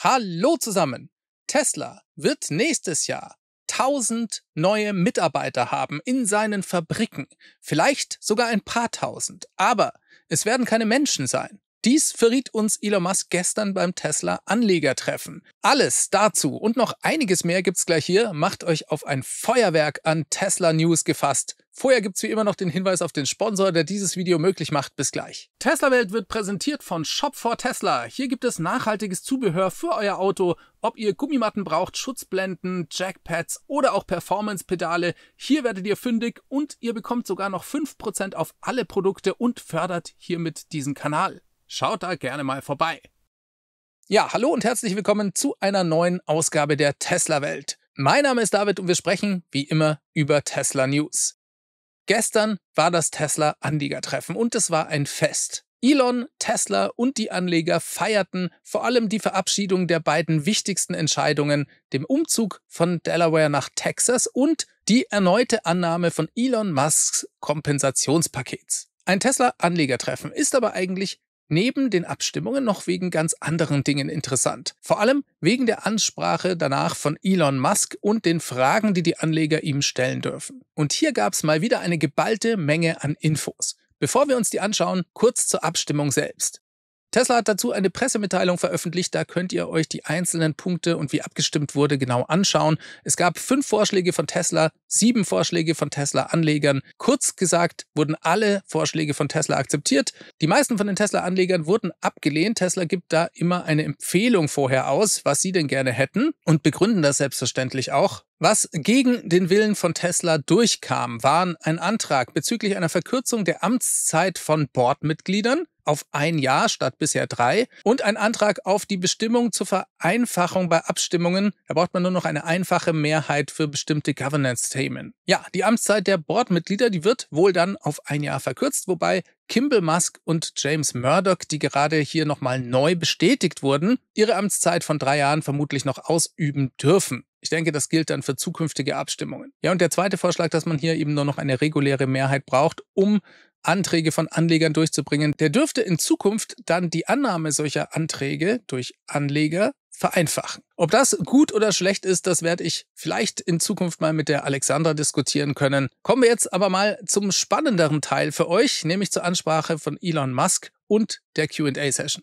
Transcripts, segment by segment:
Hallo zusammen! Tesla wird nächstes Jahr 1000 neue Mitarbeiter haben in seinen Fabriken, vielleicht sogar ein paar tausend, aber es werden keine Menschen sein. Dies verriet uns Elon Musk gestern beim Tesla Anlegertreffen. Alles dazu und noch einiges mehr gibt's gleich hier. Macht euch auf ein Feuerwerk an Tesla News gefasst. Vorher gibt's wie immer noch den Hinweis auf den Sponsor, der dieses Video möglich macht. Bis gleich. Tesla Welt wird präsentiert von Shop for Tesla. Hier gibt es nachhaltiges Zubehör für euer Auto. Ob ihr Gummimatten braucht, Schutzblenden, Jackpads oder auch Performance-Pedale, hier werdet ihr fündig und ihr bekommt sogar noch 5% auf alle Produkte und fördert hiermit diesen Kanal. Schaut da gerne mal vorbei. Ja, hallo und herzlich willkommen zu einer neuen Ausgabe der Tesla Welt. Mein Name ist David und wir sprechen wie immer über Tesla News. Gestern war das Tesla Anlegertreffen und es war ein Fest. Elon, Tesla und die Anleger feierten vor allem die Verabschiedung der beiden wichtigsten Entscheidungen, dem Umzug von Delaware nach Texas und die erneute Annahme von Elon Musks Kompensationspakets. Ein Tesla-Anlegertreffen ist aber eigentlich neben den Abstimmungen noch wegen ganz anderen Dingen interessant. Vor allem wegen der Ansprache danach von Elon Musk und den Fragen, die die Anleger ihm stellen dürfen. Und hier gab es mal wieder eine geballte Menge an Infos. Bevor wir uns die anschauen, kurz zur Abstimmung selbst. Tesla hat dazu eine Pressemitteilung veröffentlicht, da könnt ihr euch die einzelnen Punkte und wie abgestimmt wurde genau anschauen. Es gab fünf Vorschläge von Tesla, sieben Vorschläge von Tesla-Anlegern. Kurz gesagt wurden alle Vorschläge von Tesla akzeptiert. Die meisten von den Tesla-Anlegern wurden abgelehnt. Tesla gibt da immer eine Empfehlung vorher aus, was sie denn gerne hätten und begründen das selbstverständlich auch. Was gegen den Willen von Tesla durchkam, waren ein Antrag bezüglich einer Verkürzung der Amtszeit von Bordmitgliedern, auf ein Jahr statt bisher drei und ein Antrag auf die Bestimmung zur Vereinfachung bei Abstimmungen. Da braucht man nur noch eine einfache Mehrheit für bestimmte Governance-Themen. Ja, die Amtszeit der Boardmitglieder, die wird wohl dann auf ein Jahr verkürzt, wobei Kimball Musk und James Murdoch, die gerade hier nochmal neu bestätigt wurden, ihre Amtszeit von drei Jahren vermutlich noch ausüben dürfen. Ich denke, das gilt dann für zukünftige Abstimmungen. Ja, und der zweite Vorschlag, dass man hier eben nur noch eine reguläre Mehrheit braucht, um Anträge von Anlegern durchzubringen, der dürfte in Zukunft dann die Annahme solcher Anträge durch Anleger vereinfachen. Ob das gut oder schlecht ist, das werde ich vielleicht in Zukunft mal mit der Alexandra diskutieren können. Kommen wir jetzt aber mal zum spannenderen Teil für euch, nämlich zur Ansprache von Elon Musk und der QA-Session.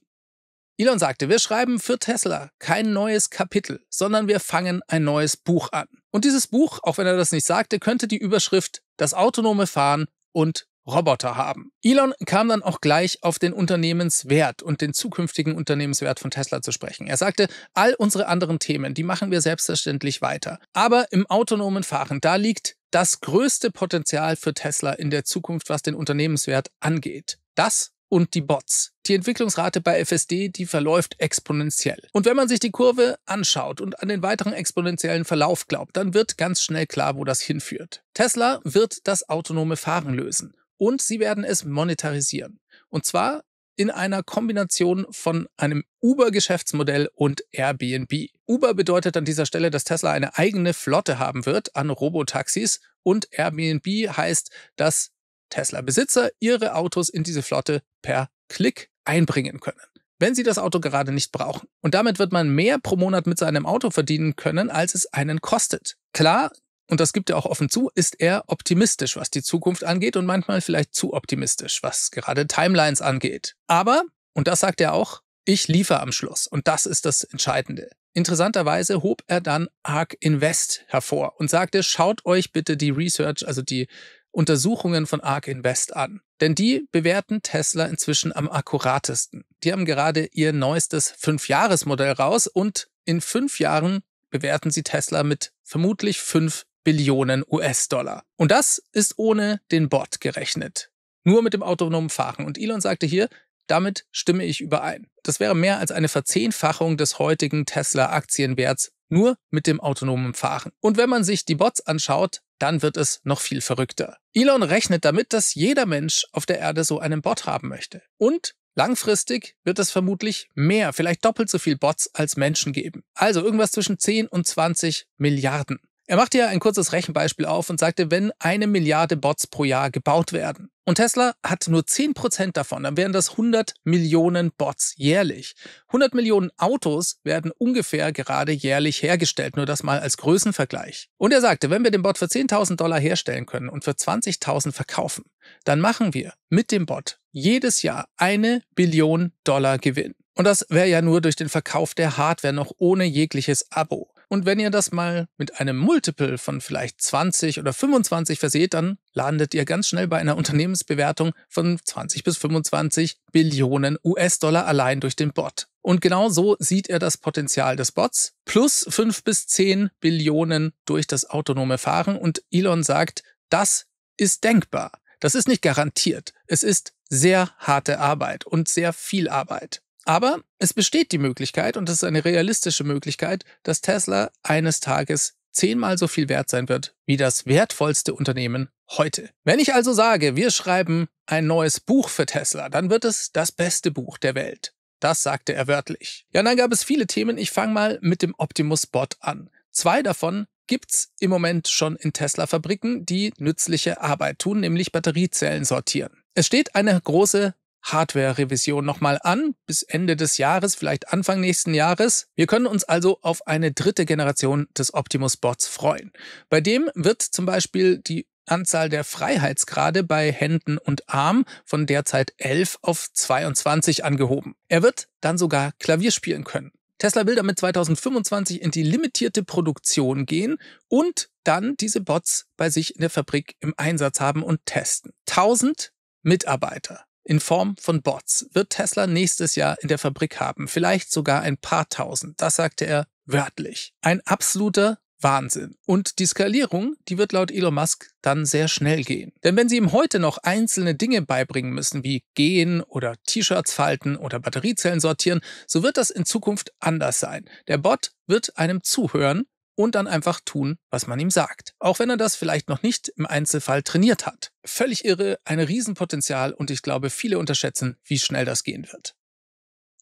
Elon sagte, wir schreiben für Tesla kein neues Kapitel, sondern wir fangen ein neues Buch an. Und dieses Buch, auch wenn er das nicht sagte, könnte die Überschrift Das autonome Fahren und Roboter haben. Elon kam dann auch gleich auf den Unternehmenswert und den zukünftigen Unternehmenswert von Tesla zu sprechen. Er sagte, all unsere anderen Themen, die machen wir selbstverständlich weiter. Aber im autonomen Fahren, da liegt das größte Potenzial für Tesla in der Zukunft, was den Unternehmenswert angeht. Das und die Bots. Die Entwicklungsrate bei FSD, die verläuft exponentiell. Und wenn man sich die Kurve anschaut und an den weiteren exponentiellen Verlauf glaubt, dann wird ganz schnell klar, wo das hinführt. Tesla wird das autonome Fahren lösen und sie werden es monetarisieren. Und zwar in einer Kombination von einem Uber-Geschäftsmodell und Airbnb. Uber bedeutet an dieser Stelle, dass Tesla eine eigene Flotte haben wird an Robotaxis und Airbnb heißt, dass Tesla-Besitzer ihre Autos in diese Flotte per Klick einbringen können wenn Sie das Auto gerade nicht brauchen. Und damit wird man mehr pro Monat mit seinem Auto verdienen können, als es einen kostet. Klar, und das gibt er auch offen zu, ist er optimistisch, was die Zukunft angeht und manchmal vielleicht zu optimistisch, was gerade Timelines angeht. Aber, und das sagt er auch, ich liefere am Schluss und das ist das Entscheidende. Interessanterweise hob er dann Arc Invest hervor und sagte, schaut euch bitte die Research, also die Untersuchungen von Arc Invest an. Denn die bewerten Tesla inzwischen am akkuratesten. Die haben gerade ihr neuestes Fünfjahresmodell raus und in fünf Jahren bewerten sie Tesla mit vermutlich fünf Billionen US-Dollar. Und das ist ohne den Bot gerechnet. Nur mit dem autonomen Fahren. Und Elon sagte hier, damit stimme ich überein. Das wäre mehr als eine Verzehnfachung des heutigen Tesla-Aktienwerts nur mit dem autonomen Fahren. Und wenn man sich die Bots anschaut, dann wird es noch viel verrückter. Elon rechnet damit, dass jeder Mensch auf der Erde so einen Bot haben möchte. Und langfristig wird es vermutlich mehr, vielleicht doppelt so viel Bots als Menschen geben. Also irgendwas zwischen 10 und 20 Milliarden. Er macht hier ein kurzes Rechenbeispiel auf und sagte, wenn eine Milliarde Bots pro Jahr gebaut werden und Tesla hat nur 10% davon, dann wären das 100 Millionen Bots jährlich. 100 Millionen Autos werden ungefähr gerade jährlich hergestellt, nur das mal als Größenvergleich. Und er sagte, wenn wir den Bot für 10.000 Dollar herstellen können und für 20.000 verkaufen, dann machen wir mit dem Bot jedes Jahr eine Billion Dollar Gewinn. Und das wäre ja nur durch den Verkauf der Hardware noch ohne jegliches Abo. Und wenn ihr das mal mit einem Multiple von vielleicht 20 oder 25 verseht, dann landet ihr ganz schnell bei einer Unternehmensbewertung von 20 bis 25 Billionen US-Dollar allein durch den Bot. Und genau so sieht er das Potenzial des Bots. Plus 5 bis 10 Billionen durch das autonome Fahren. Und Elon sagt, das ist denkbar. Das ist nicht garantiert. Es ist sehr harte Arbeit und sehr viel Arbeit. Aber es besteht die Möglichkeit, und das ist eine realistische Möglichkeit, dass Tesla eines Tages zehnmal so viel wert sein wird wie das wertvollste Unternehmen heute. Wenn ich also sage, wir schreiben ein neues Buch für Tesla, dann wird es das beste Buch der Welt. Das sagte er wörtlich. Ja, dann gab es viele Themen. Ich fange mal mit dem Optimus-Bot an. Zwei davon gibt es im Moment schon in Tesla-Fabriken, die nützliche Arbeit tun, nämlich Batteriezellen sortieren. Es steht eine große Hardware-Revision nochmal an, bis Ende des Jahres, vielleicht Anfang nächsten Jahres. Wir können uns also auf eine dritte Generation des Optimus-Bots freuen. Bei dem wird zum Beispiel die Anzahl der Freiheitsgrade bei Händen und Arm von derzeit 11 auf 22 angehoben. Er wird dann sogar Klavier spielen können. Tesla will damit 2025 in die limitierte Produktion gehen und dann diese Bots bei sich in der Fabrik im Einsatz haben und testen. 1000 Mitarbeiter in Form von Bots wird Tesla nächstes Jahr in der Fabrik haben, vielleicht sogar ein paar tausend. Das sagte er wörtlich. Ein absoluter Wahnsinn. Und die Skalierung, die wird laut Elon Musk dann sehr schnell gehen. Denn wenn Sie ihm heute noch einzelne Dinge beibringen müssen, wie gehen oder T-Shirts falten oder Batteriezellen sortieren, so wird das in Zukunft anders sein. Der Bot wird einem zuhören und dann einfach tun, was man ihm sagt. Auch wenn er das vielleicht noch nicht im Einzelfall trainiert hat. Völlig irre, ein Riesenpotenzial und ich glaube, viele unterschätzen, wie schnell das gehen wird.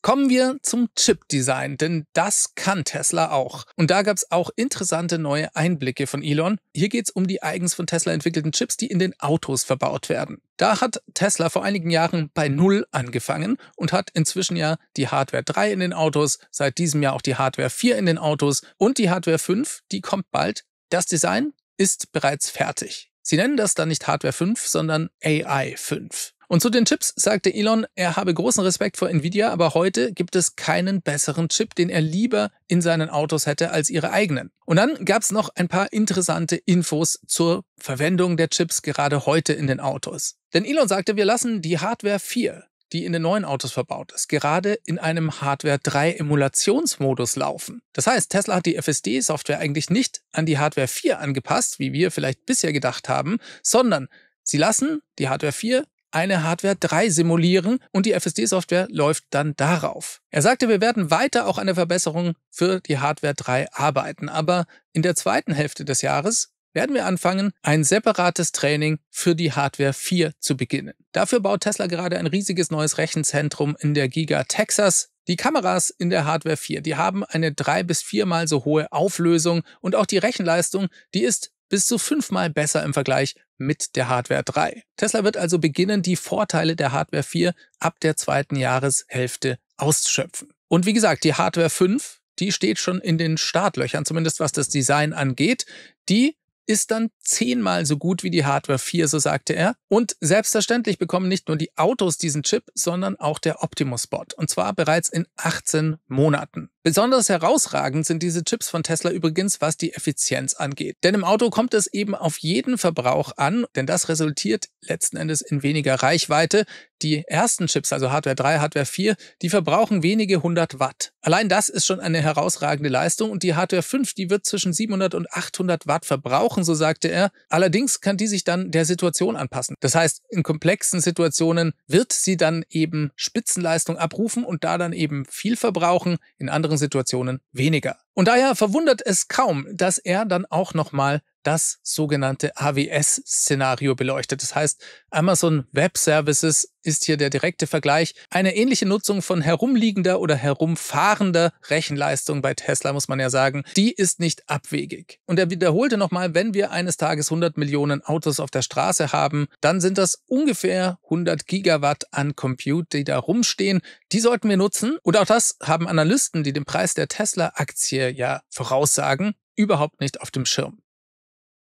Kommen wir zum Chip-Design, denn das kann Tesla auch. Und da gab es auch interessante neue Einblicke von Elon. Hier geht es um die eigens von Tesla entwickelten Chips, die in den Autos verbaut werden. Da hat Tesla vor einigen Jahren bei Null angefangen und hat inzwischen ja die Hardware 3 in den Autos, seit diesem Jahr auch die Hardware 4 in den Autos und die Hardware 5, die kommt bald. Das Design ist bereits fertig. Sie nennen das dann nicht Hardware 5, sondern AI 5. Und zu den Chips sagte Elon, er habe großen Respekt vor Nvidia, aber heute gibt es keinen besseren Chip, den er lieber in seinen Autos hätte als ihre eigenen. Und dann gab es noch ein paar interessante Infos zur Verwendung der Chips gerade heute in den Autos. Denn Elon sagte, wir lassen die Hardware 4, die in den neuen Autos verbaut ist, gerade in einem Hardware 3 Emulationsmodus laufen. Das heißt, Tesla hat die FSD-Software eigentlich nicht an die Hardware 4 angepasst, wie wir vielleicht bisher gedacht haben, sondern sie lassen die Hardware 4 eine Hardware 3 simulieren und die FSD-Software läuft dann darauf. Er sagte, wir werden weiter auch an der Verbesserung für die Hardware 3 arbeiten, aber in der zweiten Hälfte des Jahres werden wir anfangen, ein separates Training für die Hardware 4 zu beginnen. Dafür baut Tesla gerade ein riesiges neues Rechenzentrum in der Giga Texas. Die Kameras in der Hardware 4, die haben eine drei bis viermal so hohe Auflösung und auch die Rechenleistung, die ist bis zu fünfmal besser im Vergleich mit der Hardware 3. Tesla wird also beginnen, die Vorteile der Hardware 4 ab der zweiten Jahreshälfte auszuschöpfen. Und wie gesagt, die Hardware 5, die steht schon in den Startlöchern, zumindest was das Design angeht. Die ist dann zehnmal so gut wie die Hardware 4, so sagte er. Und selbstverständlich bekommen nicht nur die Autos diesen Chip, sondern auch der Optimus-Bot. Und zwar bereits in 18 Monaten. Besonders herausragend sind diese Chips von Tesla übrigens, was die Effizienz angeht. Denn im Auto kommt es eben auf jeden Verbrauch an, denn das resultiert letzten Endes in weniger Reichweite. Die ersten Chips, also Hardware 3, Hardware 4, die verbrauchen wenige 100 Watt. Allein das ist schon eine herausragende Leistung und die Hardware 5, die wird zwischen 700 und 800 Watt verbrauchen, so sagte er. Allerdings kann die sich dann der Situation anpassen. Das heißt, in komplexen Situationen wird sie dann eben Spitzenleistung abrufen und da dann eben viel verbrauchen, in anderen Situationen weniger. Und daher verwundert es kaum, dass er dann auch nochmal das sogenannte AWS-Szenario beleuchtet. Das heißt, Amazon Web Services ist hier der direkte Vergleich. Eine ähnliche Nutzung von herumliegender oder herumfahrender Rechenleistung bei Tesla, muss man ja sagen, die ist nicht abwegig. Und er wiederholte nochmal, wenn wir eines Tages 100 Millionen Autos auf der Straße haben, dann sind das ungefähr 100 Gigawatt an Compute, die da rumstehen. Die sollten wir nutzen. Und auch das haben Analysten, die den Preis der Tesla-Aktie ja voraussagen, überhaupt nicht auf dem Schirm.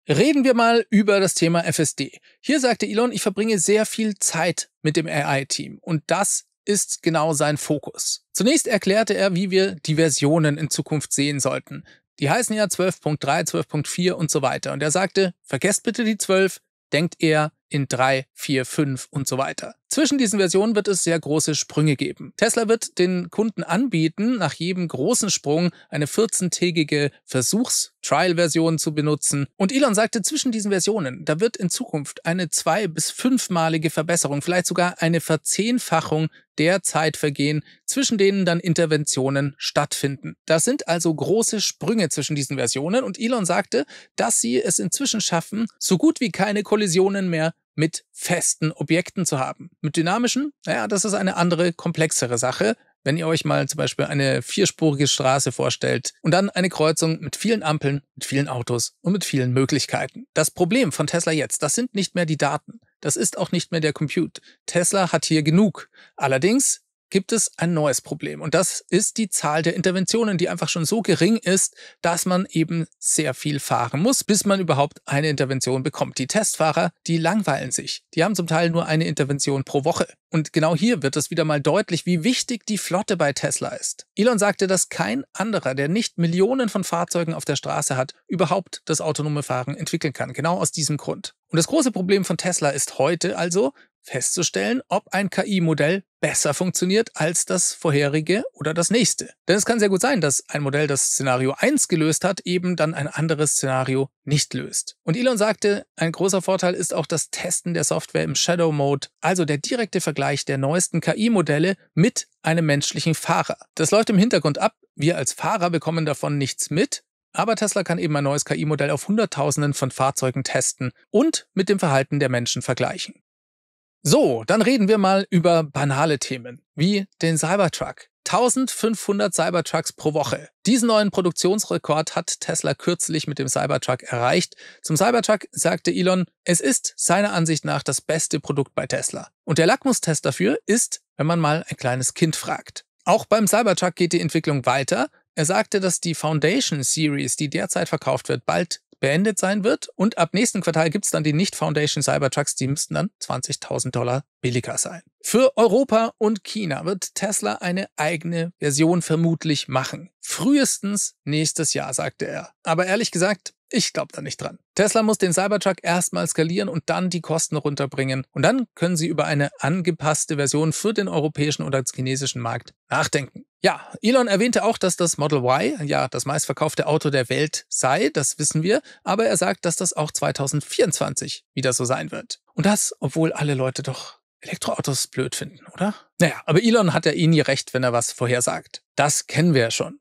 Reden wir mal über das Thema FSD. Hier sagte Elon, ich verbringe sehr viel Zeit mit dem AI-Team und das ist genau sein Fokus. Zunächst erklärte er, wie wir die Versionen in Zukunft sehen sollten. Die heißen ja 12.3, 12.4 und so weiter. Und er sagte, vergesst bitte die 12, denkt eher in 3, 4, 5 und so weiter. Zwischen diesen Versionen wird es sehr große Sprünge geben. Tesla wird den Kunden anbieten, nach jedem großen Sprung eine 14-tägige Versuchs-Trial-Version zu benutzen. Und Elon sagte, zwischen diesen Versionen, da wird in Zukunft eine zwei- bis fünfmalige Verbesserung, vielleicht sogar eine Verzehnfachung der Zeit vergehen, zwischen denen dann Interventionen stattfinden. Das sind also große Sprünge zwischen diesen Versionen und Elon sagte, dass sie es inzwischen schaffen, so gut wie keine Kollisionen mehr mit festen Objekten zu haben. Mit dynamischen, naja, das ist eine andere, komplexere Sache. Wenn ihr euch mal zum Beispiel eine vierspurige Straße vorstellt und dann eine Kreuzung mit vielen Ampeln, mit vielen Autos und mit vielen Möglichkeiten. Das Problem von Tesla jetzt, das sind nicht mehr die Daten. Das ist auch nicht mehr der Compute. Tesla hat hier genug. Allerdings gibt es ein neues Problem. Und das ist die Zahl der Interventionen, die einfach schon so gering ist, dass man eben sehr viel fahren muss, bis man überhaupt eine Intervention bekommt. Die Testfahrer, die langweilen sich. Die haben zum Teil nur eine Intervention pro Woche. Und genau hier wird es wieder mal deutlich, wie wichtig die Flotte bei Tesla ist. Elon sagte, dass kein anderer, der nicht Millionen von Fahrzeugen auf der Straße hat, überhaupt das autonome Fahren entwickeln kann. Genau aus diesem Grund. Und das große Problem von Tesla ist heute also, festzustellen, ob ein KI-Modell besser funktioniert als das vorherige oder das nächste. Denn es kann sehr gut sein, dass ein Modell, das Szenario 1 gelöst hat, eben dann ein anderes Szenario nicht löst. Und Elon sagte, ein großer Vorteil ist auch das Testen der Software im Shadow Mode, also der direkte Vergleich der neuesten KI-Modelle mit einem menschlichen Fahrer. Das läuft im Hintergrund ab, wir als Fahrer bekommen davon nichts mit, aber Tesla kann eben ein neues KI-Modell auf Hunderttausenden von Fahrzeugen testen und mit dem Verhalten der Menschen vergleichen. So, dann reden wir mal über banale Themen wie den Cybertruck. 1500 Cybertrucks pro Woche. Diesen neuen Produktionsrekord hat Tesla kürzlich mit dem Cybertruck erreicht. Zum Cybertruck sagte Elon, es ist seiner Ansicht nach das beste Produkt bei Tesla. Und der Lackmustest dafür ist, wenn man mal ein kleines Kind fragt. Auch beim Cybertruck geht die Entwicklung weiter. Er sagte, dass die Foundation Series, die derzeit verkauft wird, bald beendet sein wird. Und ab nächsten Quartal gibt es dann die Nicht-Foundation Cybertrucks, die müssten dann 20.000 Dollar billiger sein. Für Europa und China wird Tesla eine eigene Version vermutlich machen. Frühestens nächstes Jahr, sagte er. Aber ehrlich gesagt, ich glaube da nicht dran. Tesla muss den Cybertruck erstmal skalieren und dann die Kosten runterbringen. Und dann können sie über eine angepasste Version für den europäischen oder chinesischen Markt nachdenken. Ja, Elon erwähnte auch, dass das Model Y ja das meistverkaufte Auto der Welt sei, das wissen wir, aber er sagt, dass das auch 2024 wieder so sein wird. Und das, obwohl alle Leute doch Elektroautos blöd finden, oder? Naja, aber Elon hat ja eh nie recht, wenn er was vorhersagt. Das kennen wir ja schon.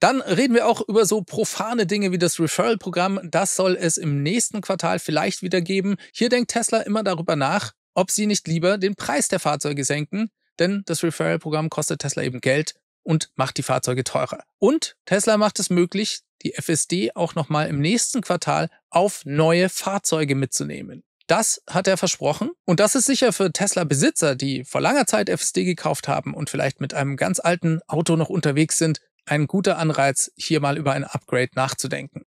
Dann reden wir auch über so profane Dinge wie das Referral-Programm. Das soll es im nächsten Quartal vielleicht wieder geben. Hier denkt Tesla immer darüber nach, ob sie nicht lieber den Preis der Fahrzeuge senken, denn das Referral-Programm kostet Tesla eben Geld und macht die Fahrzeuge teurer. Und Tesla macht es möglich, die FSD auch nochmal im nächsten Quartal auf neue Fahrzeuge mitzunehmen. Das hat er versprochen und das ist sicher für Tesla-Besitzer, die vor langer Zeit FSD gekauft haben und vielleicht mit einem ganz alten Auto noch unterwegs sind, ein guter Anreiz, hier mal über ein Upgrade nachzudenken.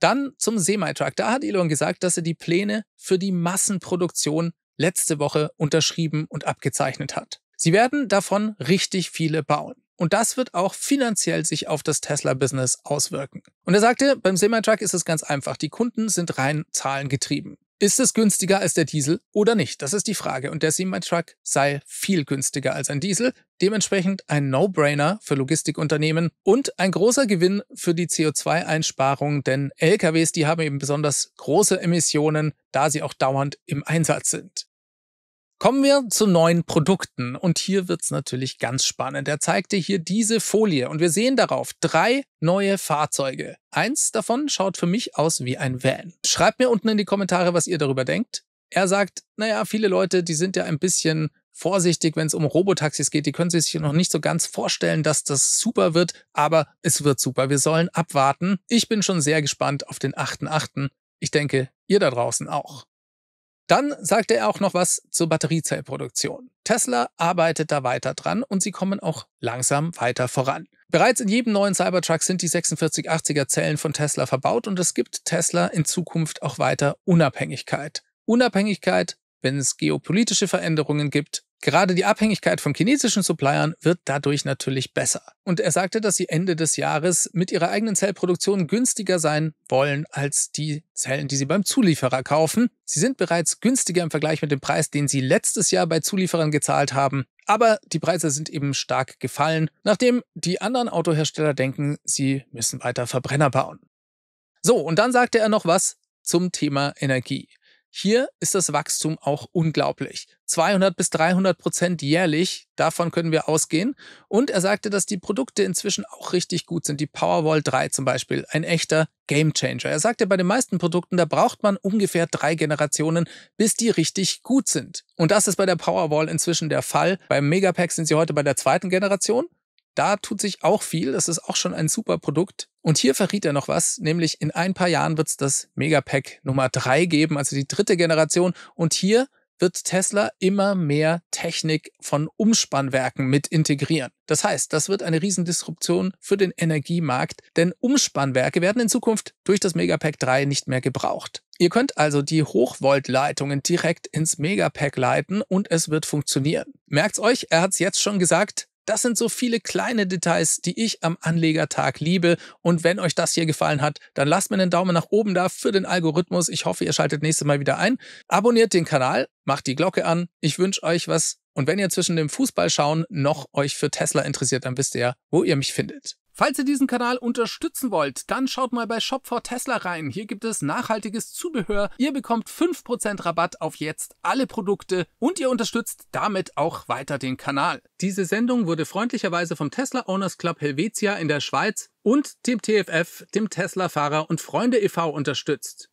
Dann zum Semi-Truck. Da hat Elon gesagt, dass er die Pläne für die Massenproduktion letzte Woche unterschrieben und abgezeichnet hat. Sie werden davon richtig viele bauen. Und das wird auch finanziell sich auf das Tesla-Business auswirken. Und er sagte, beim Semi-Truck ist es ganz einfach. Die Kunden sind rein zahlengetrieben. Ist es günstiger als der Diesel oder nicht? Das ist die Frage. Und der Semi-Truck sei viel günstiger als ein Diesel. Dementsprechend ein No-Brainer für Logistikunternehmen und ein großer Gewinn für die CO2-Einsparung, denn LKWs, die haben eben besonders große Emissionen, da sie auch dauernd im Einsatz sind. Kommen wir zu neuen Produkten und hier wird's natürlich ganz spannend. Er zeigte hier diese Folie und wir sehen darauf drei neue Fahrzeuge. Eins davon schaut für mich aus wie ein Van. Schreibt mir unten in die Kommentare, was ihr darüber denkt. Er sagt, naja, viele Leute, die sind ja ein bisschen vorsichtig, wenn es um Robotaxis geht. Die können sich noch nicht so ganz vorstellen, dass das super wird, aber es wird super. Wir sollen abwarten. Ich bin schon sehr gespannt auf den 8.8. Ich denke, ihr da draußen auch. Dann sagte er auch noch was zur Batteriezellproduktion. Tesla arbeitet da weiter dran und sie kommen auch langsam weiter voran. Bereits in jedem neuen Cybertruck sind die 4680er Zellen von Tesla verbaut und es gibt Tesla in Zukunft auch weiter Unabhängigkeit. Unabhängigkeit, wenn es geopolitische Veränderungen gibt Gerade die Abhängigkeit von chinesischen Suppliern wird dadurch natürlich besser. Und er sagte, dass sie Ende des Jahres mit ihrer eigenen Zellproduktion günstiger sein wollen als die Zellen, die sie beim Zulieferer kaufen. Sie sind bereits günstiger im Vergleich mit dem Preis, den sie letztes Jahr bei Zulieferern gezahlt haben. Aber die Preise sind eben stark gefallen, nachdem die anderen Autohersteller denken, sie müssen weiter Verbrenner bauen. So, und dann sagte er noch was zum Thema Energie. Hier ist das Wachstum auch unglaublich. 200 bis 300 Prozent jährlich, davon können wir ausgehen. Und er sagte, dass die Produkte inzwischen auch richtig gut sind. Die Powerwall 3 zum Beispiel, ein echter Gamechanger. Er sagte, bei den meisten Produkten, da braucht man ungefähr drei Generationen, bis die richtig gut sind. Und das ist bei der Powerwall inzwischen der Fall. Beim Megapack sind sie heute bei der zweiten Generation. Da tut sich auch viel. Das ist auch schon ein super Produkt. Und hier verriet er noch was, nämlich in ein paar Jahren wird es das Megapack Nummer 3 geben, also die dritte Generation. Und hier wird Tesla immer mehr Technik von Umspannwerken mit integrieren. Das heißt, das wird eine Riesendisruption für den Energiemarkt, denn Umspannwerke werden in Zukunft durch das Megapack 3 nicht mehr gebraucht. Ihr könnt also die Hochvoltleitungen direkt ins Megapack leiten und es wird funktionieren. Merkt's euch, er hat's jetzt schon gesagt, das sind so viele kleine Details, die ich am Anlegertag liebe. Und wenn euch das hier gefallen hat, dann lasst mir einen Daumen nach oben da für den Algorithmus. Ich hoffe, ihr schaltet nächstes Mal wieder ein. Abonniert den Kanal, macht die Glocke an. Ich wünsche euch was. Und wenn ihr zwischen dem Fußball schauen noch euch für Tesla interessiert, dann wisst ihr, ja, wo ihr mich findet. Falls ihr diesen Kanal unterstützen wollt, dann schaut mal bei Shop for Tesla rein. Hier gibt es nachhaltiges Zubehör. Ihr bekommt 5% Rabatt auf jetzt alle Produkte und ihr unterstützt damit auch weiter den Kanal. Diese Sendung wurde freundlicherweise vom Tesla Owners Club Helvetia in der Schweiz und dem TFF, dem Tesla Fahrer und Freunde e.V. unterstützt.